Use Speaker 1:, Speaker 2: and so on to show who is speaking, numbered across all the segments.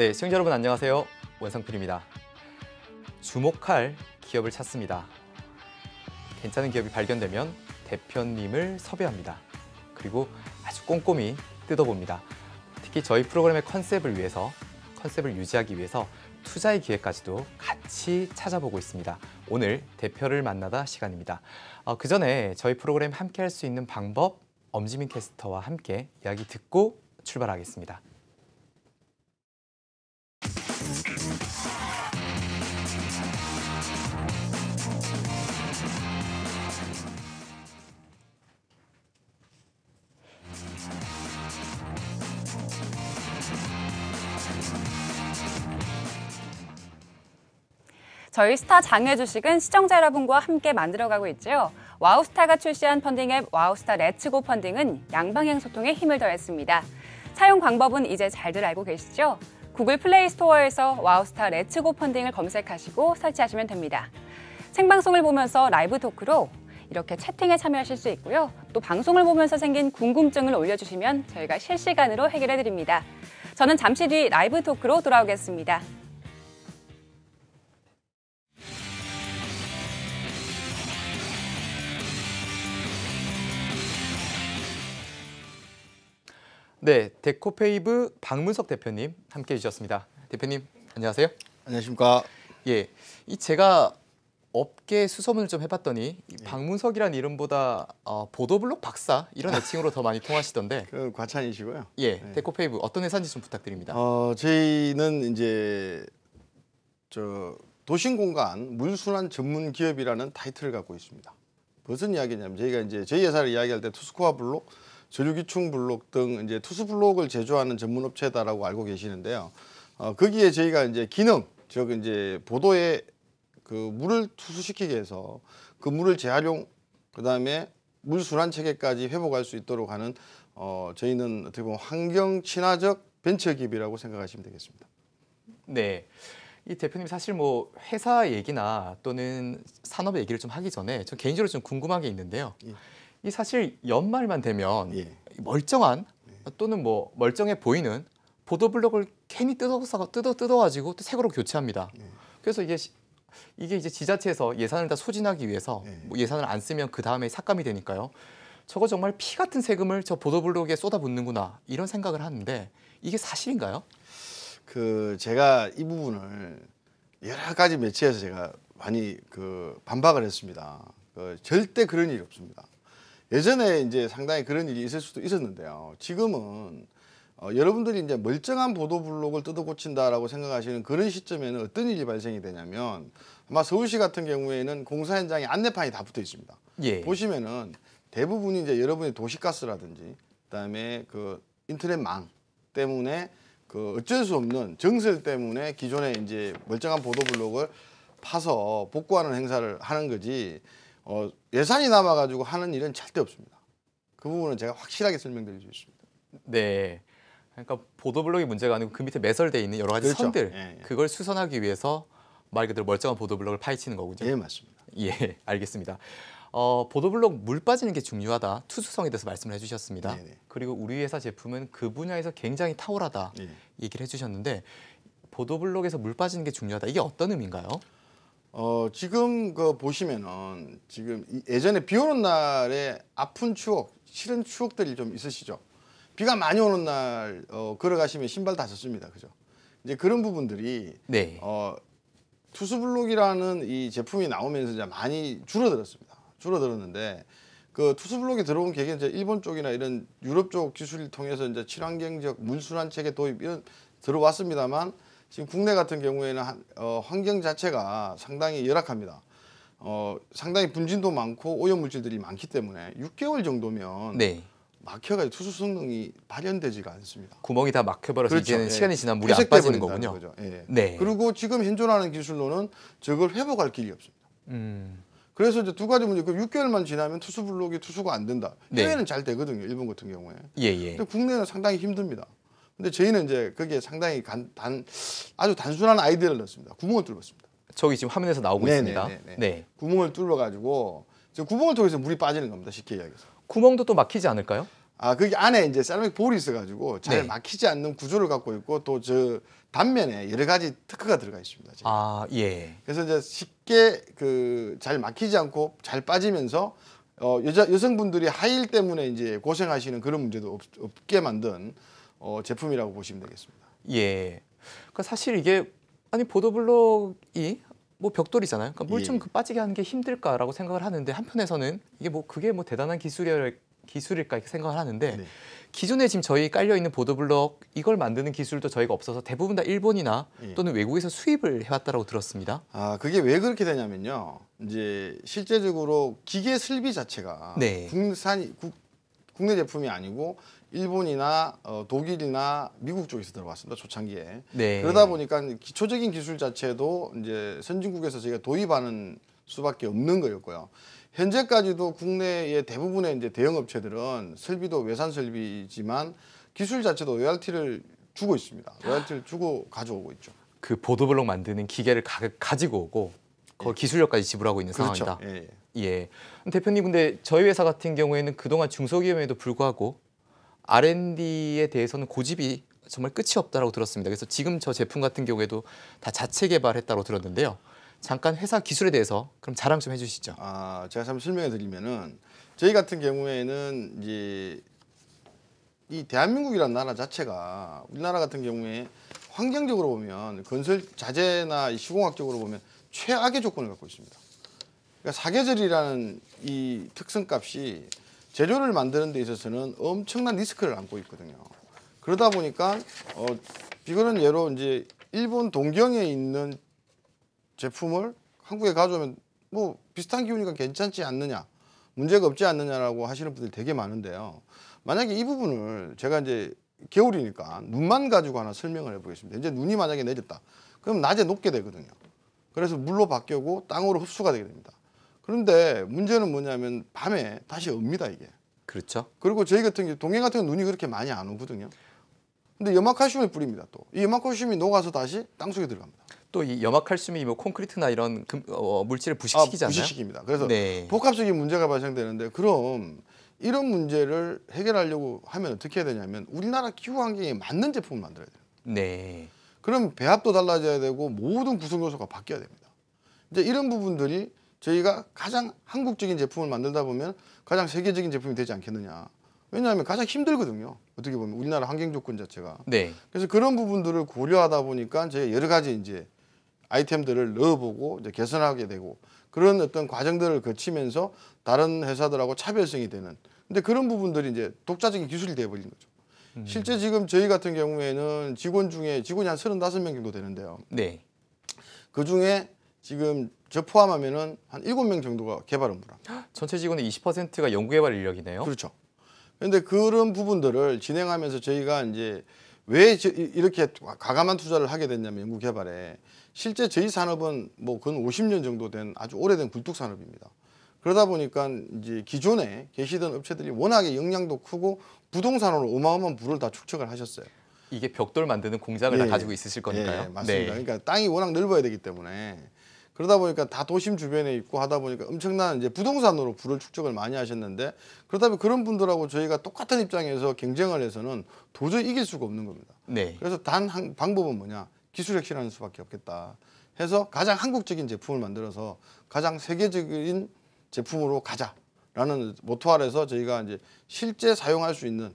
Speaker 1: 네, 시청자 여러분 안녕하세요. 원상필입니다. 주목할 기업을 찾습니다. 괜찮은 기업이 발견되면 대표님을 섭외합니다. 그리고 아주 꼼꼼히 뜯어봅니다. 특히 저희 프로그램의 컨셉을 위해서 컨셉을 유지하기 위해서 투자의 기회까지도 같이 찾아보고 있습니다. 오늘 대표를 만나다 시간입니다. 어, 그 전에 저희 프로그램 함께 할 수 있는 방법 엄지민 캐스터와 함께 이야기 듣고 출발하겠습니다.
Speaker 2: 저희 스타 장외 주식은 시청자 여러분과 함께 만들어가고 있지요. 와우스타가 출시한 펀딩 앱 와우스타 레츠고 펀딩은 양방향 소통에 힘을 더했습니다. 사용 방법은 이제 잘들 알고 계시죠? 구글 플레이 스토어에서 와우스타 레츠고 펀딩을 검색하시고 설치하시면 됩니다. 생방송을 보면서 라이브 토크로 이렇게 채팅에 참여하실 수 있고요. 또 방송을 보면서 생긴 궁금증을 올려주시면 저희가 실시간으로 해결해드립니다. 저는 잠시 뒤 라이브 토크로 돌아오겠습니다.
Speaker 1: 네, 데코페이브 박문석 대표님 함께 해주셨습니다. 대표님 안녕하세요. 안녕하십니까. 예, 이 제가 업계 수소문을 좀 해봤더니 예. 박문석이란 이름보다 어, 보도블록 박사 이런 애칭으로 더 많이 통하시던데. 그 과찬이시고요. 예, 네. 데코페이브 어떤 회사인지 좀 부탁드립니다.
Speaker 3: 어, 저희는 이제 저 도심 공간 물순환 전문 기업이라는 타이틀을 갖고 있습니다. 무슨 이야기냐면 저희가 이제 저희 회사를 이야기할 때 투스코아블록 전류기충 블록 등 이제 투수 블록을 제조하는 전문 업체다라고 알고 계시는데요. 어, 거기에 저희가 이제 기능 즉 이제 보도에 그 물을 투수시키게 해서 그 물을 재활용 그다음에 물 순환 체계까지 회복할 수 있도록 하는 어, 저희는 어떻게 보면 환경 친화적 벤처 기업이라고 생각하시면 되겠습니다.
Speaker 1: 네. 이 대표님 사실 뭐 회사 얘기나 또는 산업 얘기를 좀 하기 전에 저 개인적으로 좀 궁금한 게 있는데요. 예. 이 사실 연말만 되면 예. 멀쩡한 네. 또는 뭐 멀쩡해 보이는 보도블록을 괜히 뜯어서 뜯어 뜯어가지고 또색으로 교체합니다. 예. 그래서 이게 이게 이제 지자체에서 예산을 다 소진하기 위해서 예. 뭐 예산을 안 쓰면 그 다음에 삭감이 되니까요. 저거 정말 피 같은 세금을 저 보도블록에
Speaker 3: 쏟아붓는구나 이런 생각을 하는데 이게 사실인가요? 그 제가 이 부분을 여러 가지 매체에서 제가 많이 그 반박을 했습니다. 그 절대 그런 일이 없습니다. 예전에 이제 상당히 그런 일이 있을 수도 있었는데요. 지금은 어, 여러분들이 이제 멀쩡한 보도 블록을 뜯어 고친다라고 생각하시는 그런 시점에는 어떤 일이 발생이 되냐면 아마 서울시 같은 경우에는 공사 현장에 안내판이 다 붙어 있습니다. 예. 보시면은 대부분이 이제 여러분의 도시가스라든지 그다음에 그 인터넷망 때문에 그 어쩔 수 없는 정설 때문에 기존에 이제 멀쩡한 보도 블록을 파서 복구하는 행사를 하는 거지 어, 예산이 남아가지고 하는 일은 절대 없습니다. 그 부분은 제가 확실하게 설명드릴 수 있습니다.
Speaker 1: 네. 그러니까 보도블록이 문제가 아니고 그 밑에 매설돼 있는 여러 가지 그렇죠. 선들 예, 예. 그걸 수선하기 위해서 말 그대로 멀쩡한 보도블록을 파헤치는 거군요. 예, 맞습니다. 예, 알겠습니다. 어, 보도블록 물 빠지는 게 중요하다. 투수성에 대해서 말씀을 해주셨습니다. 네네. 네. 그리고 우리 회사 제품은 그 분야에서 굉장히 탁월하다 예. 얘기를 해주셨는데 보도블록에서
Speaker 3: 물 빠지는 게 중요하다. 이게 어떤 의미인가요? 어 지금 그 보시면은 지금 예전에 비 오는 날에 아픈 추억, 싫은 추억들이 좀 있으시죠. 비가 많이 오는 날 어, 걸어가시면 신발 다 젖습니다. 그죠? 이제 그런 부분들이 네. 어 투수블록이라는 이 제품이 나오면서 이제 많이 줄어들었습니다. 줄어들었는데 그 투수블록이 들어온 계기는 이제 일본 쪽이나 이런 유럽 쪽 기술을 통해서 이제 친환경적 물순환 체계 도입 이런 들어왔습니다만 지금 국내 같은 경우에는 한, 어, 환경 자체가 상당히 열악합니다. 어, 상당히 분진도 많고 오염물질들이 많기 때문에 6개월 정도면 네. 막혀가지고 투수 성능이 발현되지가 않습니다.
Speaker 1: 구멍이 다 막혀버려서 그렇죠. 이제는 예. 시간이 지나 물이 안 빠지는 거군요. 거죠. 예. 네.
Speaker 3: 그리고 지금 현존하는 기술로는 저걸 회복할 길이 없습니다. 음. 그래서 이제 두 가지 문제. 그 6개월만 지나면 투수 블록이 투수가 안 된다. 네. 해외는 네. 잘 되거든요. 일본 같은 경우에. 예, 예. 근데 국내는 상당히 힘듭니다. 근데 저희는 이제 거기에 상당히 간, 단, 아주 단순한 아이디어를 넣었습니다. 구멍을 뚫었습니다. 저기 지금 화면에서 나오고 네네네네. 네, 있습니다. 네, 네. 네. 구멍을 뚫어가지고 지 구멍을 통해서 물이 빠지는 겁니다. 쉽게 이야기해서. 구멍도 또 막히지 않을까요? 아 거기 그 안에 이제 세라믹 볼이 있어가지고 잘 네. 막히지 않는 구조를 갖고 있고 또 저 단면에 여러 가지 특허가 들어가 있습니다. 지금. 아 예. 그래서 이제 쉽게 그 잘 막히지 않고 잘 빠지면서 어, 여자 여성분들이 하일 때문에 이제 고생하시는 그런 문제도 없, 없게 만든 어, 제품이라고 보시면 되겠습니다. 예. 그러니까 사실 이게
Speaker 1: 아니 보도블록이 뭐 벽돌이잖아요. 그러니까 물좀 예. 그 빠지게 하는 게 힘들까라고 생각을 하는데 한편에서는 이게 뭐 그게 뭐 대단한 기술이랄 기술일까 이렇게 생각을 하는데 네. 기존에 지금 저희 깔려 있는 보도블록 이걸 만드는 기술도 저희가 없어서 대부분 다 일본이나 예. 또는
Speaker 3: 외국에서 수입을 해왔다라고 들었습니다. 아 그게 왜 그렇게 되냐면요. 이제 실제적으로 기계 설비 자체가 네. 국산 국, 국내 제품이 아니고 일본이나 어, 독일이나 미국 쪽에서 들어왔습니다 초창기에 네. 그러다 보니까 기초적인 기술 자체도 이제 선진국에서 저희가 도입하는 수밖에 없는 거였고요 현재까지도 국내의 대부분의 이제 대형 업체들은 설비도 외산 설비지만 기술 자체도 로얄티를 주고 있습니다 로얄티를 주고 가져오고 있죠
Speaker 1: 그 보도블록 만드는 기계를 가, 지고 오고 그 예. 기술력까지 지불하고 있는 그렇죠. 상황이다 예. 예. 예. 대표님 근데 저희 회사 같은 경우에는 그동안 중소기업에도 불구하고 R&D에 대해서는 고집이 정말 끝이 없다라고 들었습니다. 그래서 지금 저 제품 같은 경우에도 다 자체 개발했다고 들었는데요. 잠깐 회사 기술에 대해서 그럼 자랑 좀 해주시죠. 아,
Speaker 3: 제가 좀 설명해 드리면은 저희 같은 경우에는 이제 이 대한민국이라는 나라 자체가 우리나라 같은 경우에 환경적으로 보면 건설 자재나 시공학적으로 보면 최악의 조건을 갖고 있습니다. 그러니까 사계절이라는 이 특성값이 재료를 만드는 데 있어서는 엄청난 리스크를 안고 있거든요. 그러다 보니까 어, 비건는 예로 이제 일본 동경에 있는 제품을 한국에 가져오면 뭐 비슷한 기후니까 괜찮지 않느냐 문제가 없지 않느냐라고 하시는 분들이 되게 많은데요. 만약에 이 부분을 제가 이제 겨울이니까 눈만 가지고 하나 설명을 해보겠습니다. 이제 눈이 만약에 내렸다. 그럼 낮에 녹게 되거든요. 그래서 물로 바뀌고 땅으로 흡수가 되게 됩니다. 그런데 문제는 뭐냐면 밤에 다시 옵니다 이게. 그렇죠. 그리고 저희 같은 게 동해 같은 경 눈이 그렇게 많이 안 오거든요. 근데 염화칼슘을 뿌립니다 또. 이 염화칼슘이 녹아서 다시 땅속에
Speaker 1: 들어갑니다. 또 이 염화칼슘이 뭐 콘크리트나 이런 금, 어, 물질을
Speaker 3: 부식시키잖아요. 아, 부식시킵니다. 그래서 네. 복합적인 문제가 발생되는데 그럼 이런 문제를 해결하려고 하면 어떻게 해야 되냐면 우리나라 기후 환경에 맞는 제품을 만들어야 돼요. 네. 그럼 배합도 달라져야 되고 모든 구성 요소가 바뀌어야 됩니다. 이제 이런 부분들이 저희가 가장 한국적인 제품을 만들다 보면 가장 세계적인 제품이 되지 않겠느냐. 왜냐하면 가장 힘들거든요. 어떻게 보면 우리나라 환경 조건 자체가. 네. 그래서 그런 부분들을 고려하다 보니까 저희 여러 가지 이제 아이템들을 넣어보고 이제 개선하게 되고 그런 어떤 과정들을 거치면서 다른 회사들하고 차별성이 되는. 근데 그런 부분들이 이제 독자적인 기술이 되어버린 거죠. 음. 실제 지금 저희 같은 경우에는 직원 중에 직원이 한 서른다섯 명 정도 되는데요. 네. 그 중에 지금 저 포함하면은 한 일곱 명 정도가 개발 업무라. 전체 직원의 20%가 연구개발 인력이네요. 그렇죠. 그런데 그런 부분들을 진행하면서 저희가 이제 왜 이렇게 과감한 투자를 하게 됐냐면 연구개발에 실제 저희 산업은 뭐근 50년 정도 된 아주 오래된 굴뚝 산업입니다. 그러다 보니까 이제 기존에 계시던 업체들이 워낙에 영향도 크고 부동산으로 어마어마한 부를 다 축적을 하셨어요.
Speaker 1: 이게 벽돌 만드는 공장을 예, 다 예. 가지고 있으실 거니까요. 예, 예, 맞습니다. 네.
Speaker 3: 그러니까 땅이 워낙 넓어야 되기 때문에 그러다 보니까 다 도심 주변에 있고 하다 보니까 엄청난 이제 부동산으로 부를 축적을 많이 하셨는데 그러다보면 그런 분들하고 저희가 똑같은 입장에서 경쟁을 해서는 도저히 이길 수가 없는 겁니다. 네. 그래서 단 한 방법은 뭐냐 기술 혁신하는 수밖에 없겠다 해서 가장 한국적인 제품을 만들어서 가장 세계적인 제품으로 가자라는 모토 아래서 저희가 이제 실제 사용할 수 있는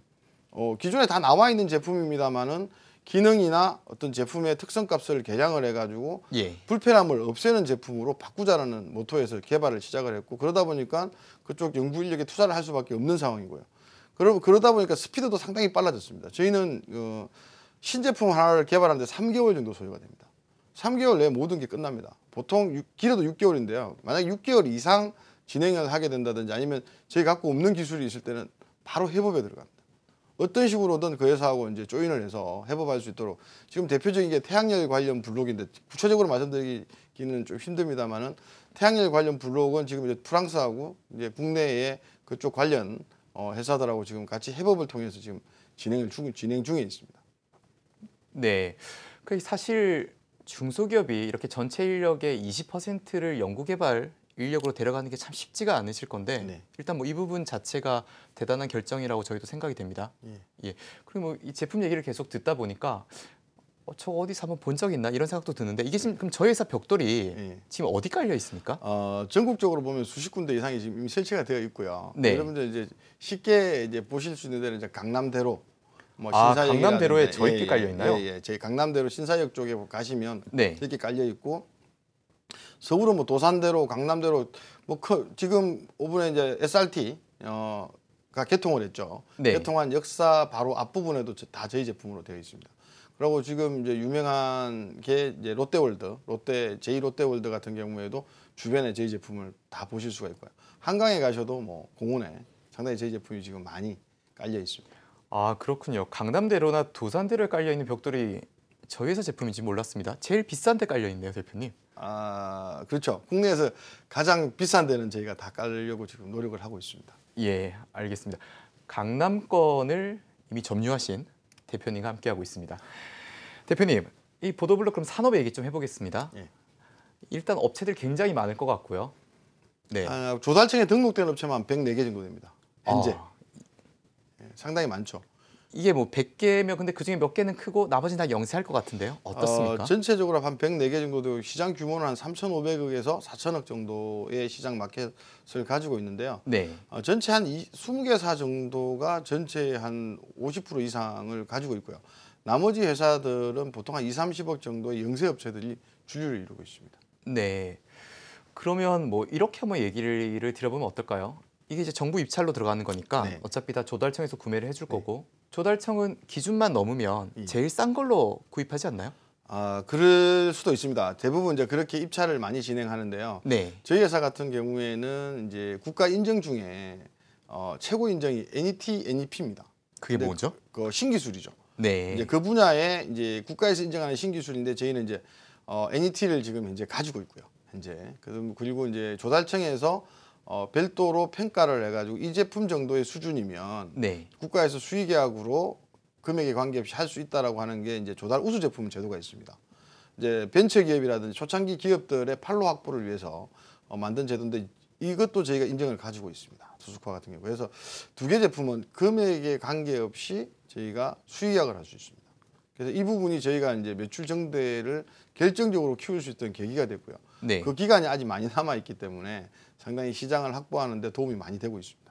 Speaker 3: 어, 기존에 다 나와 있는 제품입니다만은 기능이나 어떤 제품의 특성값을 개량을 해가지고 예. 불편함을 없애는 제품으로 바꾸자라는 모토에서 개발을 시작을 했고 그러다 보니까 그쪽 연구 인력에 투자를 할 수밖에 없는 상황이고요. 그러, 그러다 보니까 스피드도 상당히 빨라졌습니다. 저희는 어, 신제품 하나를 개발하는데 3개월 정도 소요가 됩니다. 3개월 내에 모든 게 끝납니다. 보통 6, 길어도 6개월인데요. 만약 6개월 이상 진행을 하게 된다든지 아니면 저희 갖고 없는 기술이 있을 때는 바로 회복에 들어갑니다. 어떤 식으로든 그 회사하고 이제 조인을 해서 해법할 수 있도록 지금 대표적인 게 태양열 관련 블록인데 구체적으로 말씀드리기는 좀 힘듭니다만은 태양열 관련 블록은 지금 이제 프랑스하고 이제 국내에 그쪽 관련 어, 회사들하고 지금 같이 해법을 통해서 지금 진행을 중, 진행 중에 있습니다. 네. 그 사실
Speaker 1: 중소기업이 이렇게 전체 인력의 20%를 연구개발 인력으로 데려가는 게 참 쉽지가 않으실 건데 네. 일단 뭐 이 부분 자체가 대단한 결정이라고 저희도 생각이 됩니다. 예. 예. 그리고 뭐 이 제품 얘기를 계속 듣다 보니까 어, 저 어디서 한번 본 적 있나 이런 생각도
Speaker 3: 드는데 이게 지금 그럼 저희 회사 벽돌이 예. 지금 어디 깔려 있습니까? 어, 전국적으로 보면 수십 군데 이상이 지금 이미 설치가 되어 있고요. 네. 여러분들 이제 쉽게 이제 보실 수 있는 데는 이제 강남대로 뭐 아, 신사역 강남대로에 예, 저희끼 예, 깔려 있나요? 예, 예, 저희 강남대로 신사역 쪽에 가시면 네. 저희게 깔려 있고 서울은 뭐 도산대로 강남대로 뭐 그, 지금 오분에 이제 SRT 어가 개통을 했죠. 네. 개통한 역사 바로 앞부분에도 다 저희 제품으로 되어 있습니다. 그리고 지금 이제 유명한 게 이제 롯데월드, 롯데 제2 롯데월드 같은 경우에도 주변에 저희 제품을 다 보실 수가 있고요. 한강에 가셔도 뭐 공원에 상당히 저희 제품이 지금 많이 깔려 있습니다. 아
Speaker 1: 그렇군요. 강남대로나 도산대로에 깔려 있는 벽돌이 저희 회사 제품인지 몰랐습니다. 제일
Speaker 3: 비싼 데 깔려 있네요, 대표님. 아, 그렇죠. 국내에서 가장 비싼 데는 저희가 다 깔려고 지금 노력을 하고 있습니다. 예, 알겠습니다. 강남권을
Speaker 1: 이미 점유하신 대표님과 함께하고 있습니다. 대표님, 이 보도블록 그럼 산업 얘기 좀 해보겠습니다. 예. 일단 업체들 굉장히 많을 것 같고요. 네. 아,
Speaker 3: 조달청에 등록된 업체만 104개 정도 됩니다. 현재. 아. 예, 상당히 많죠.
Speaker 1: 이게 뭐 100개면 근데 그중에 몇 개는 크고 나머지는 다 영세할 것 같은데요. 어떻습니까? 어,
Speaker 3: 전체적으로 한 104개 정도 되 시장 규모는 한 3,500억에서 4,000억 정도의 시장 마켓을 가지고 있는데요. 네. 어, 전체 한 20개사 정도가 전체의 한 50% 이상을 가지고 있고요. 나머지 회사들은 보통 한 2, 30억 정도의 영세 업체들이 주류를 이루고 있습니다. 네. 그러면 뭐 이렇게 한번 얘기를
Speaker 1: 들어보면 어떨까요? 이게 이제 정부 입찰로 들어가는 거니까 네. 어차피 다 조달청에서 구매를 해줄 네. 거고
Speaker 3: 조달청은 기준만 넘으면 음. 제일 싼 걸로 구입하지 않나요? 아 그럴 수도 있습니다. 대부분 이제 그렇게 입찰을 많이 진행하는데요. 네. 저희 회사 같은 경우에는 이제 국가 인증 중에 어, 최고 인증이 NET, NEP입니다. 그게 뭐죠? 그 신기술이죠. 네. 이제 그 분야에 이제 국가에서 인정하는 신기술인데 저희는 이제 어, NET를 지금 이제 가지고 있고요. 현재 그리고 이제 조달청에서 어, 별도로 평가를 해가지고 이 제품 정도의 수준이면 네. 국가에서 수의계약으로 금액에 관계없이 할 수 있다라고 하는 게 이제 조달 우수 제품 제도가 있습니다. 이제 벤처 기업이라든지 초창기 기업들의 판로 확보를 위해서 어, 만든 제도인데 이것도 저희가 인정을 가지고 있습니다. 수수화 같은 경우 그래서 두 개 제품은 금액에 관계없이 저희가 수의계약을 할 수 있습니다. 그래서 이 부분이 저희가 이제 매출 정대를 결정적으로 키울 수 있던 계기가 됐고요. 네. 그 기간이 아직 많이 남아 있기 때문에 상당히 시장을 확보하는데 도움이 많이 되고 있습니다.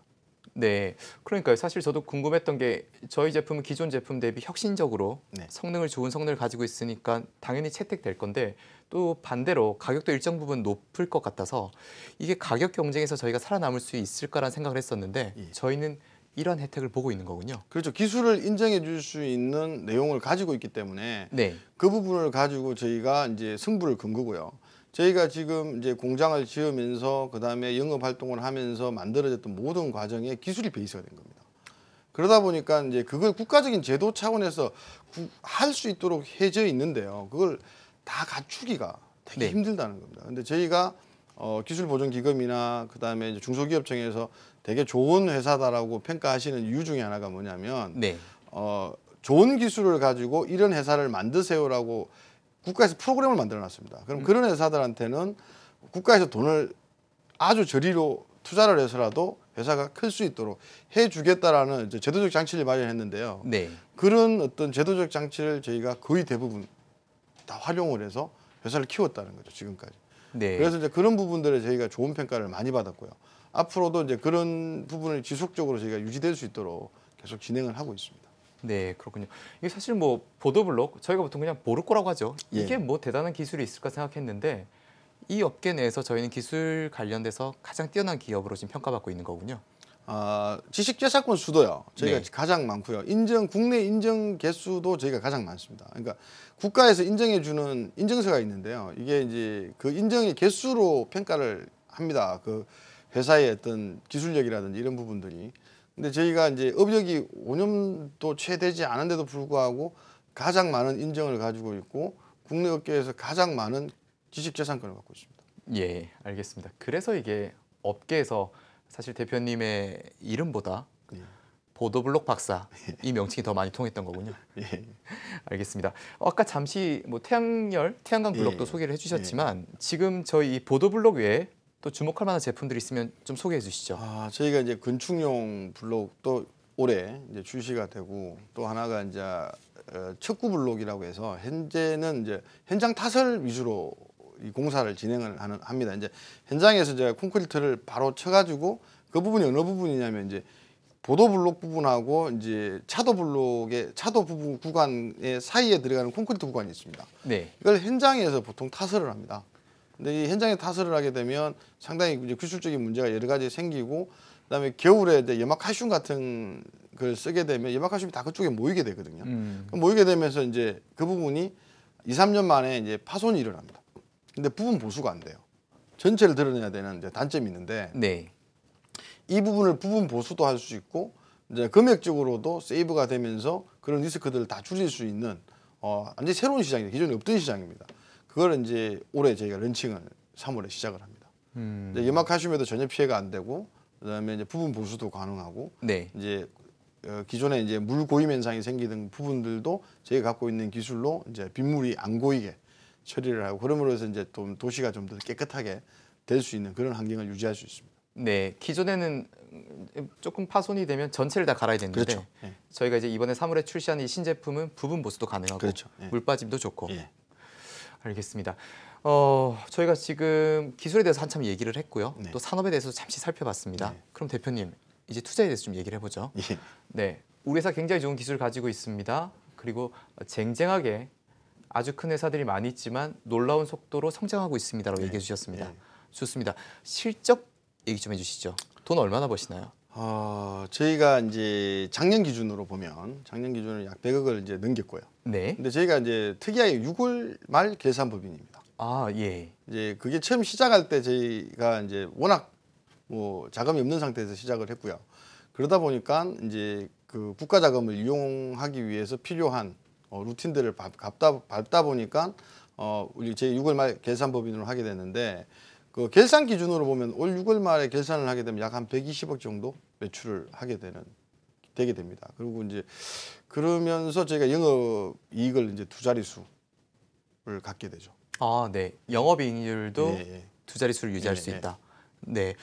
Speaker 3: 네, 그러니까요. 사실 저도 궁금했던 게 저희
Speaker 1: 제품은 기존 제품 대비 혁신적으로 네. 성능을 좋은 성능을 가지고 있으니까 당연히 채택될 건데 또 반대로 가격도 일정 부분 높을 것 같아서 이게 가격 경쟁에서 저희가 살아남을 수 있을까라는 생각을 했었는데 예. 저희는 이런 혜택을 보고 있는 거군요. 그렇죠. 기술을
Speaker 3: 인정해 줄 수 있는 내용을 가지고 있기 때문에 네. 그 부분을 가지고 저희가 이제 승부를 건 거고요. 저희가 지금 이제 공장을 지으면서 그다음에 영업 활동을 하면서 만들어졌던 모든 과정에 기술이 베이스가 된 겁니다. 그러다 보니까 이제 그걸 국가적인 제도 차원에서 할 수 있도록 해져 있는데요. 그걸 다 갖추기가 되게 네. 힘들다는 겁니다. 근데 저희가 어, 기술 보존 기금이나 그다음에 중소기업청에서 되게 좋은 회사다라고 평가하시는 이유 중에 하나가 뭐냐면 네. 어, 좋은 기술을 가지고 이런 회사를 만드세요라고 국가에서 프로그램을 만들어 놨습니다. 그럼 음. 그런 회사들한테는 국가에서 돈을 아주 저리로 투자를 해서라도 회사가 클 수 있도록 해주겠다라는 제도적 장치를 마련했는데요. 네. 그런 어떤 제도적 장치를 저희가 거의 대부분 다 활용을 해서 회사를 키웠다는 거죠 지금까지. 네. 그래서 이제 그런 부분들에 저희가 좋은 평가를 많이 받았고요. 앞으로도 이제 그런 부분을 지속적으로 저희가 유지될 수 있도록 계속 진행을 하고 있습니다.
Speaker 1: 네, 그렇군요. 이게 사실 뭐 보도블록 저희가 보통 그냥 보르코라고 하죠. 예. 이게 뭐 대단한 기술이 있을까 생각했는데 이 업계 내에서 저희는 기술 관련돼서 가장 뛰어난 기업으로
Speaker 3: 지금 평가받고 있는 거군요. 아, 지식재산권 수도요. 저희가 네. 가장 많고요. 인증 국내 인증 개수도 저희가 가장 많습니다. 그러니까 국가에서 인정해 주는 인증서가 있는데요. 이게 이제 그 인정의 개수로 평가를 합니다. 그 회사의 어떤 기술력이라든지 이런 부분들이 근데 저희가 이제 업력이 5년도 채 되지 않은데도 불구하고 가장 많은 인정을 가지고 있고 국내 업계에서 가장 많은 지식재산권을 갖고 있습니다.
Speaker 1: 예, 알겠습니다. 그래서 이게 업계에서 사실 대표님의 이름보다 예. 보도블록 박사 이 명칭이 더 많이 통했던 거군요. 예. 알겠습니다. 아까 잠시 뭐 태양열, 태양광 블록도 예. 소개를 해주셨지만 예. 지금 저희 보도블록 외에 또 주목할 만한 제품들이 있으면 좀
Speaker 3: 소개해 주시죠. 아, 저희가 이제 건축용 블록도 올해 이제 출시가 되고 또 하나가 이제 어, 척구 블록이라고 해서 현재는 이제 현장 타설 위주로 이 공사를 진행을 하는 합니다. 이제 현장에서 제 콘크리트를 바로 쳐가지고 그 부분이 어느 부분이냐면 이제 보도 블록 부분하고 이제 차도 블록의 차도 부분 구간의 사이에 들어가는 콘크리트 구간이 있습니다. 네. 이걸 현장에서 보통 타설을 합니다. 근데 이 현장에 타설을 하게 되면 상당히 이제 기술적인 문제가 여러 가지 생기고 그다음에 겨울에 이제 염화 칼슘 같은 걸 쓰게 되면 염화 칼슘이 다 그쪽에 모이게 되거든요. 음. 모이게 되면서 이제 그 부분이 이삼년 만에 이제 파손이 일어납니다. 근데 부분 보수가 안 돼요. 전체를 드러내야 되는 이제 단점이 있는데 네. 이 부분을 부분 보수도 할 수 있고 이제 금액적으로도 세이브가 되면서 그런 리스크들을 다 줄일 수 있는 어 완전히 새로운 시장이에요. 기존에 없던 시장입니다. 그걸 이제 올해 저희가 런칭을 3월에 시작을 합니다. 음. 염막하시면도 전혀 피해가 안 되고 그다음에 이제 부분 보수도 가능하고 네. 이제 어, 기존에 이제 물 고임 현상이 생기는 부분들도 저희가 갖고 있는 기술로 이제 빗물이 안 고이게 처리를 하고 그러므로 해서 이제 좀 도시가 좀 더 깨끗하게 될 수 있는 그런 환경을 유지할 수 있습니다. 네,
Speaker 1: 기존에는 조금 파손이 되면 전체를 다 갈아야 되는데 그렇죠. 예. 저희가 이제 이번에 3월에 출시한 이 신제품은 부분 보수도 가능하고 그렇죠. 예. 물빠짐도 좋고 예. 알겠습니다. 어, 저희가 지금 기술에 대해서 한참 얘기를 했고요. 네. 또 산업에 대해서 잠시 살펴봤습니다. 네. 그럼 대표님, 이제 투자에 대해서 좀 얘기를 해보죠. 예. 네, 우리 회사 굉장히 좋은 기술을 가지고 있습니다. 그리고 쟁쟁하게 아주 큰 회사들이 많이 있지만 놀라운 속도로 성장하고 있습니다라고 네. 얘기해 주셨습니다. 네. 좋습니다. 실적 얘기 좀 해주시죠.
Speaker 3: 돈 얼마나 버시나요? 어, 저희가 이제 작년 기준으로 보면 작년 기준으로 약 100억을 이제 넘겼고요. 네. 근데 저희가 이제 특이하게 6월 말 계산법인입니다. 아, 예. 이제 그게 처음 시작할 때 저희가 이제 워낙 뭐 자금이 없는 상태에서 시작을 했고요. 그러다 보니까 이제 그 국가 자금을 이용하기 위해서 필요한 어, 루틴들을 밟다, 밟다 보니까 어, 우리 제 6월 말 계산법인으로 하게 됐는데 그 결산 기준으로 보면 올 6월 말에 결산을 하게 되면 약 한 120억 정도 매출을 하게 되는 되게 됩니다. 그리고 이제 그러면서 저희가 영업 이익을 이제 두 자릿수를 갖게 되죠.
Speaker 1: 아, 네. 영업 이익률도 네, 네. 두 자릿수를 유지할 네, 수 네. 있다. 네.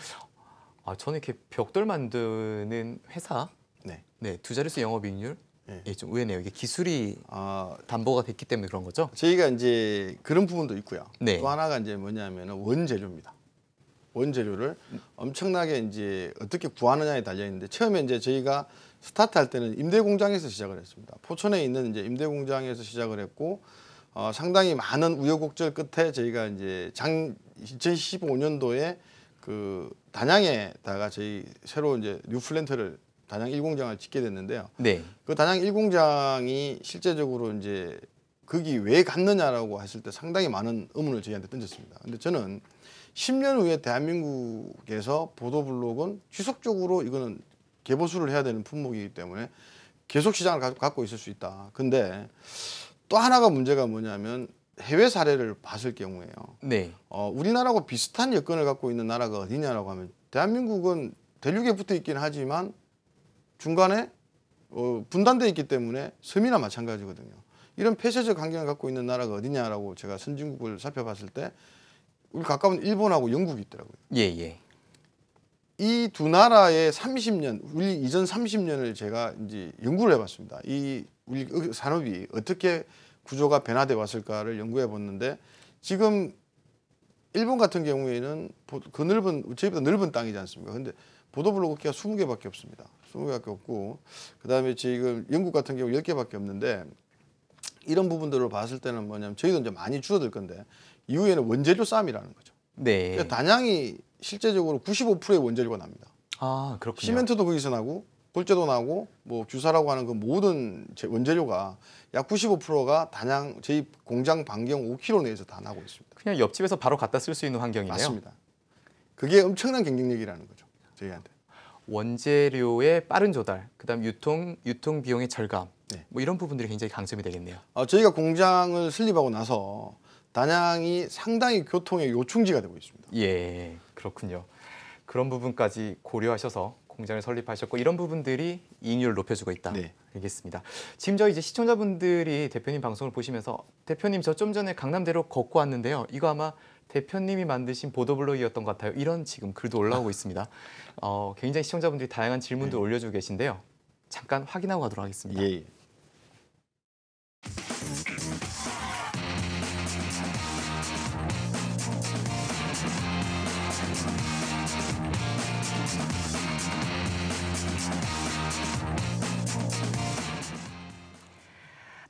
Speaker 1: 아, 저는 이렇게 벽돌 만드는 회사 네. 네, 두 자릿수 영업 이익률 예.
Speaker 3: 예. 좀 의외네요. 이게 기술이 아, 담보가 됐기 때문에 그런 거죠? 저희가 이제 그런 부분도 있고요. 네. 또 하나가 이제 뭐냐면 원재료입니다. 원재료를 엄청나게 이제 어떻게 구하느냐에 달려 있는데 처음에 이제 저희가 스타트할 때는 임대 공장에서 시작을 했습니다. 포천에 있는 이제 임대 공장에서 시작을 했고 어, 상당히 많은 우여곡절 끝에 저희가 이제 장 2015년도에 그 단양에다가 저희 새로 이제 뉴 플랜트를 단양 1공장을 짓게 됐는데요. 네. 그 단양 1공장이 실제적으로 이제 거기 왜 갔느냐라고 했을 때 상당히 많은 의문을 저희한테 던졌습니다. 근데 저는 10년 후에 대한민국에서 보도블록은 지속적으로 이거는 개보수를 해야 되는 품목이기 때문에 계속 시장을 갖고 있을 수 있다. 근데 또 하나가 문제가 뭐냐면 해외 사례를 봤을 경우에요. 네. 어, 우리나라하고 비슷한 여건을 갖고 있는 나라가 어디냐라고 하면 대한민국은 대륙에 붙어 있긴 하지만 중간에 어, 분단돼 있기 때문에 섬이나 마찬가지거든요. 이런 폐쇄적 환경을 갖고 있는 나라가 어디냐라고 제가 선진국을 살펴봤을 때 우리 가까운 일본하고 영국이 있더라고요. 예, 예. 이 두 나라의 30년, 우리 이전 30년을 제가 이제 연구를 해봤습니다. 이 우리 산업이 어떻게 구조가 변화돼 왔을까를 연구해 봤는데 지금 일본 같은 경우에는 그 넓은 저희보다 넓은 땅이지 않습니까? 근데 보도블록그 기가 20개밖에 없습니다. 20개밖에 없고 그 다음에 지금 영국 같은 경우 10개밖에 없는데 이런 부분들을 봤을 때는 뭐냐면 저희도 이제 많이 줄어들 건데 이후에는 원재료 싸움이라는 거죠. 네. 그러니까 단양이 실제적으로 95%의 원재료가 납니다. 아 그렇군요. 시멘트도 거기서 나고 골재도 나고 뭐 주사라고 하는 그 모든 원재료가 약 95%가 단양 저희 공장 반경 5km 내에서 다 나고 있습니다.
Speaker 1: 그냥 옆집에서 바로 갖다 쓸 수 있는 환경이네요. 맞습니다.
Speaker 3: 그게 엄청난 경쟁력이라는 거죠.
Speaker 1: 저희한테. 원재료의 빠른 조달, 그다음 유통 유통 비용의 절감, 네. 뭐 이런 부분들이 굉장히 강점이 되겠네요.
Speaker 3: 어, 저희가 공장을 설립하고 나서 단양이 상당히 교통의 요충지가 되고 있습니다. 예, 그렇군요. 그런 부분까지
Speaker 1: 고려하셔서 공장을 설립하셨고 이런 부분들이 이익률을 높여주고 있다. 네. 알겠습니다. 지금 저희 이제 시청자분들이 대표님 방송을 보시면서 대표님 저 좀 전에 강남대로 걷고 왔는데요. 이거 아마 대표님이 만드신 보도블록이었던 것 같아요. 이런 지금 글도 올라오고 있습니다. 어, 굉장히 시청자분들이 다양한 질문도 네. 올려주고 계신데요. 잠깐 확인하고 가도록 하겠습니다. 예. 예.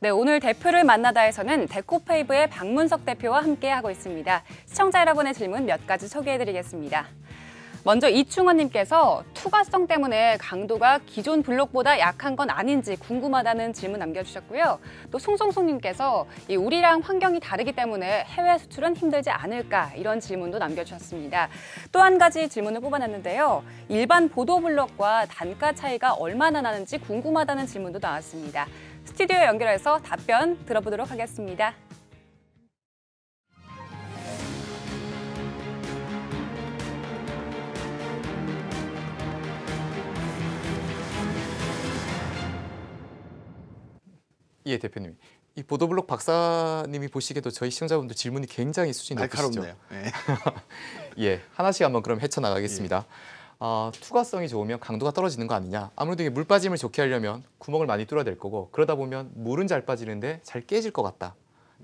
Speaker 2: 네, 오늘 대표를 만나다에서는 데코페이브의 박문석 대표와 함께하고 있습니다. 시청자 여러분의 질문 몇 가지 소개해드리겠습니다. 먼저 이충원님께서 투과성 때문에 강도가 기존 블록보다 약한 건 아닌지 궁금하다는 질문 남겨주셨고요. 또 송송송님께서 우리랑 환경이 다르기 때문에 해외 수출은 힘들지 않을까 이런 질문도 남겨주셨습니다. 또 한 가지 질문을 뽑아놨는데요. 일반 보도 블록과 단가 차이가 얼마나 나는지 궁금하다는 질문도 나왔습니다. 스튜디오에 연결해서 답변 들어보도록 하겠습니다.
Speaker 1: 예, 대표님. 이 보도블록 박사님이 보시기에도 저희 시청자분들 질문이 굉장히 수준이 높으시죠? 날카롭네요. 예. 예, 하나씩 한번 그럼 헤쳐나가겠습니다. 예. 어, 투과성이 좋으면 강도가 떨어지는 거 아니냐 아무래도 이게 물 빠짐을 좋게 하려면 구멍을 많이 뚫어야 될 거고
Speaker 3: 그러다 보면 물은 잘 빠지는데 잘 깨질 것 같다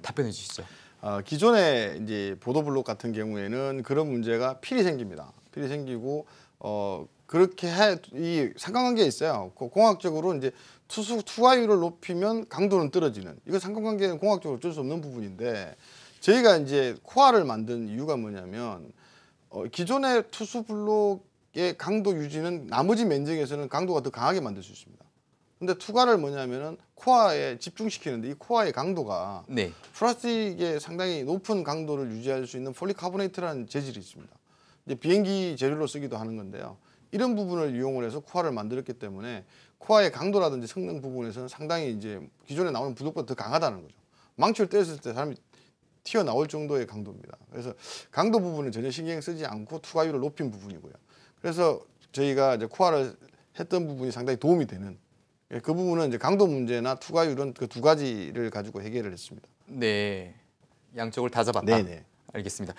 Speaker 3: 답변해 주시죠 어, 기존의 이제 보도블록 같은 경우에는 그런 문제가 필이 생깁니다 필이 생기고 어, 그렇게 해, 이 상관관계에 있어요 공학적으로 이제 투수 투과율을 높이면 강도는 떨어지는 이거 상관관계는 공학적으로 어쩔 수 없는 부분인데 저희가 이제 코아를 만든 이유가 뭐냐면 어, 기존의 투수 블록 의 예, 강도 유지는 나머지 면적에서는 강도가 더 강하게 만들 수 있습니다. 근데 투과를 뭐냐면은 코어에 집중시키는데 이 코어의 강도가 네. 플라스틱에 상당히 높은 강도를 유지할 수 있는 폴리카보네이트라는 재질이 있습니다. 이제 비행기 재료로 쓰기도 하는 건데요. 이런 부분을 이용을 해서 코어를 만들었기 때문에 코어의 강도라든지 성능 부분에서는 상당히 이제 기존에 나오는 부족보다더 강하다는 거죠. 망치를 떼었을 때 사람이 튀어나올 정도의 강도입니다. 그래서 강도 부분은 전혀 신경 쓰지 않고 투과율을 높인 부분이고요. 그래서 저희가 이제 코아를 했던 부분이 상당히 도움이 되는 예, 그 부분은 이제 강도 문제나 투과율은 그 두 가지를 가지고 해결을 했습니다.
Speaker 1: 네, 양쪽을 다 잡았다. 네 알겠습니다.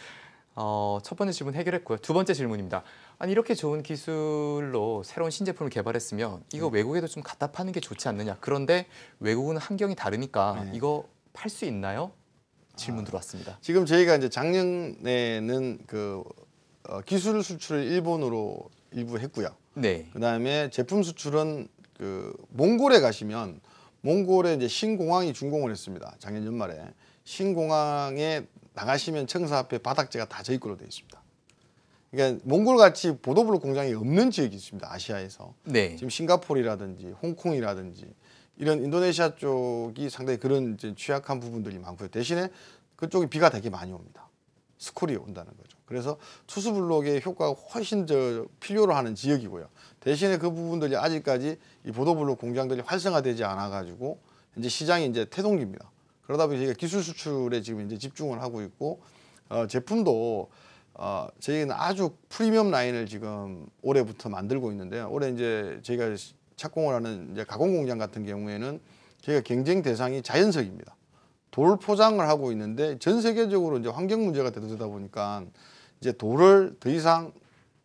Speaker 1: 어, 첫 번째 질문 해결했고요. 두 번째 질문입니다. 아니 이렇게 좋은 기술로 새로운 신제품을 개발했으면 이거 네. 외국에도 좀 갖다 파는 게 좋지 않느냐. 그런데 외국은 환경이 다르니까 네. 이거 팔 수 있나요? 질문 아. 들어왔습니다. 아,
Speaker 3: 지금 저희가 이제 작년에는 그 어, 기술 수출을 일본으로 일부 했고요. 네. 그다음에 제품 수출은 그 몽골에 가시면 몽골에 이제 신공항이 준공을 했습니다. 작년 연말에 신공항에 나가시면 청사 앞에 바닥재가 다 저희 걸로 되어 있습니다. 그러니까 몽골같이 보도블록 공장이 없는 지역이 있습니다. 아시아에서 네. 지금 싱가포르라든지 홍콩이라든지 이런 인도네시아 쪽이 상당히 그런 이제 취약한 부분들이 많고요. 대신에 그쪽에 비가 되게 많이 옵니다. 스콜이 온다는 거죠. 그래서 투수 블록의 효과가 훨씬 저 필요로 하는 지역이고요. 대신에 그 부분들이 아직까지 이 보도 블록 공장들이 활성화되지 않아 가지고 이제 시장이 이제 태동기입니다. 그러다 보니 저희가 기술 수출에 지금 이제 집중을 하고 있고 어, 제품도 어, 저희는 아주 프리미엄 라인을 지금 올해부터 만들고 있는데요. 올해 이제 저희가 착공을 하는 이제 가공 공장 같은 경우에는 저희가 경쟁 대상이 자연석입니다. 돌 포장을 하고 있는데 전 세계적으로 이제 환경 문제가 대두되다 보니까 이제 돌을 더 이상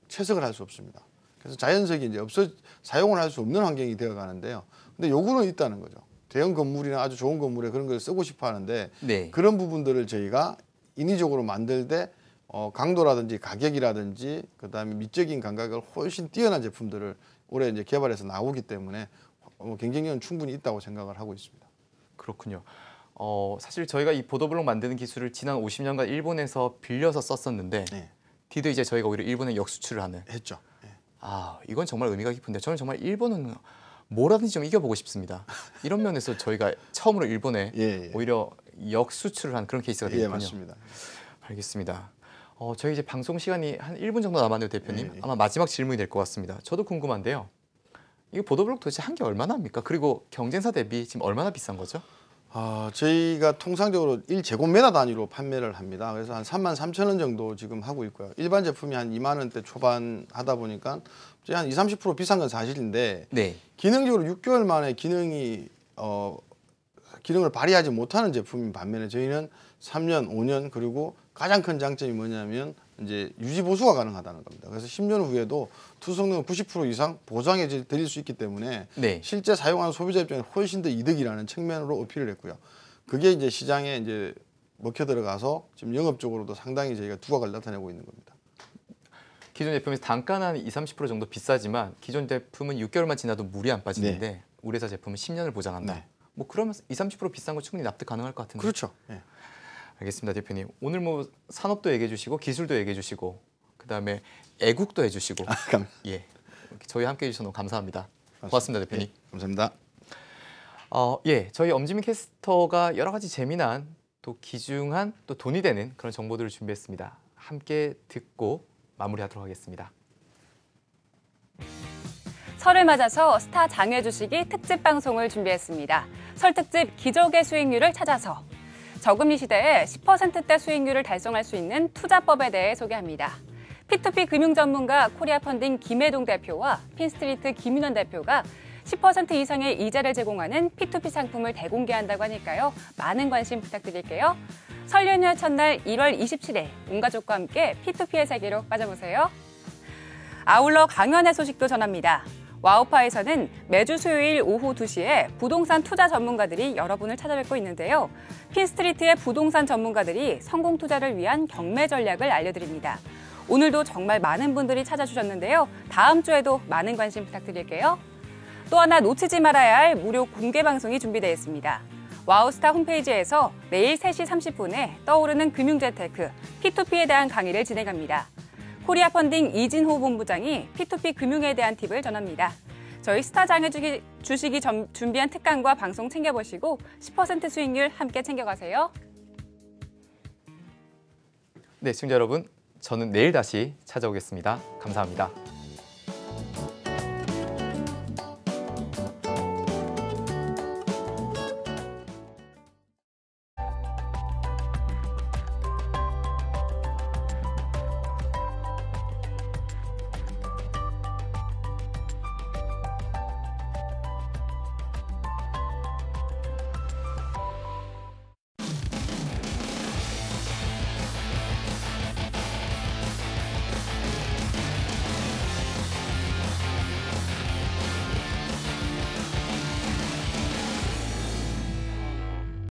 Speaker 3: 채석을 할 수 없습니다. 그래서 자연석이 이제 없어 사용을 할 수 없는 환경이 되어 가는데요. 근데 요구는 있다는 거죠. 대형 건물이나 아주 좋은 건물에 그런 걸 쓰고 싶어 하는데 네. 그런 부분들을 저희가 인위적으로 만들 때 어, 강도라든지 가격이라든지 그다음에 미적인 감각을 훨씬 뛰어난 제품들을 올해 이제 개발해서 나오기 때문에 어, 뭐 경쟁력은 충분히 있다고 생각을 하고 있습니다. 그렇군요. 어, 사실 저희가 이 보도블록 만드는 기술을 지난 50년간
Speaker 1: 일본에서 빌려서 썼었는데 네. 디도 이제 저희가 오히려 일본에 역수출을 하는 했죠. 네. 아 이건 정말 의미가 깊은데 저는 정말 일본은 뭐라든지 좀 이겨보고 싶습니다. 이런 면에서 저희가 처음으로 일본에 예, 예. 오히려 역수출을 한 그런 케이스가 예, 되겠군요. 예, 맞습니다. 알겠습니다. 어, 저희 이제 방송 시간이 한 1분 정도 남았는데 대표님 예, 예, 아마 마지막 질문이 될 것 같습니다. 저도 궁금한데요. 이 보도블록 도대체 한게 얼마나 합니까? 그리고 경쟁사 대비 지금
Speaker 3: 얼마나 비싼 거죠? 어, 저희가 통상적으로 1제곱미터 단위로 판매를 합니다. 그래서 한 3만 3천 원 정도 지금 하고 있고요. 일반 제품이 한 2만 원대 초반 하다 보니까 한 20, 30% 비싼 건 사실인데 네. 기능적으로 6개월 만에 기능이 어, 기능을 발휘하지 못하는 제품인 반면에 저희는 3년, 5년 그리고 가장 큰 장점이 뭐냐면 이제 유지 보수가 가능하다는 겁니다. 그래서 10년 후에도 투성능 90% 이상 보장해 드릴 수 있기 때문에 네. 실제 사용하는 소비자 입장에 훨씬 더 이득이라는 측면으로 어필을 했고요. 그게 이제 시장에 이제 먹혀 들어가서 지금 영업적으로도 상당히 저희가 두각을 나타내고 있는 겁니다. 기존 제품에서 단가는 20, 30% 정도
Speaker 1: 비싸지만 기존 제품은 6개월만 지나도 물이 안 빠지는데 네. 우리 회사 제품은 10년을 보장한다. 네. 뭐 그러면 20, 30% 비싼 거 충분히 납득 가능할 것 같은데. 그렇죠. 네. 알겠습니다, 대표님. 오늘 뭐 산업도 얘기해 주시고 기술도 얘기해 주시고 그다음에 애국도 해주시고 아, 감... 예 저희 함께 해주셔서 너무 감사합니다. 고맙습니다 대표님. 예, 감사합니다. 어, 예, 저희 엄지민 캐스터가 여러 가지 재미난 또 기중한 또 돈이 되는 그런 정보들을 준비했습니다. 함께 듣고 마무리하도록 하겠습니다.
Speaker 2: 설을 맞아서 스타 장외 주식이 특집 방송을 준비했습니다. 설 특집 기적의 수익률을 찾아서 저금리 시대에 10%대 수익률을 달성할 수 있는 투자법에 대해 소개합니다. P2P 금융 전문가 코리아 펀딩 김혜동 대표와 핀스트리트 김윤원 대표가 10% 이상의 이자를 제공하는 P2P 상품을 대공개한다고 하니까요. 많은 관심 부탁드릴게요. 설 연휴 첫날 1월 27일 온 가족과 함께 P2P의 세계로 빠져보세요. 아울러 강연회 소식도 전합니다. 와우파에서는 매주 수요일 오후 2시에 부동산 투자 전문가들이 여러분을 찾아뵙고 있는데요. 핀스트리트의 부동산 전문가들이 성공 투자를 위한 경매 전략을 알려드립니다. 오늘도 정말 많은 분들이 찾아주셨는데요. 다음 주에도 많은 관심 부탁드릴게요. 또 하나 놓치지 말아야 할 무료 공개 방송이 준비되어 있습니다. 와우스타 홈페이지에서 내일 3시 30분에 떠오르는 금융재테크 P2P에 대한 강의를 진행합니다. 코리아 펀딩 이진호 본부장이 P2P 금융에 대한 팁을 전합니다. 저희 스타장의 주기, 식이 준비한 특강과 방송 챙겨보시고 10% 수익률 함께 챙겨가세요.
Speaker 1: 네, 시청자 여러분 저는 내일 다시 찾아오겠습니다. 감사합니다.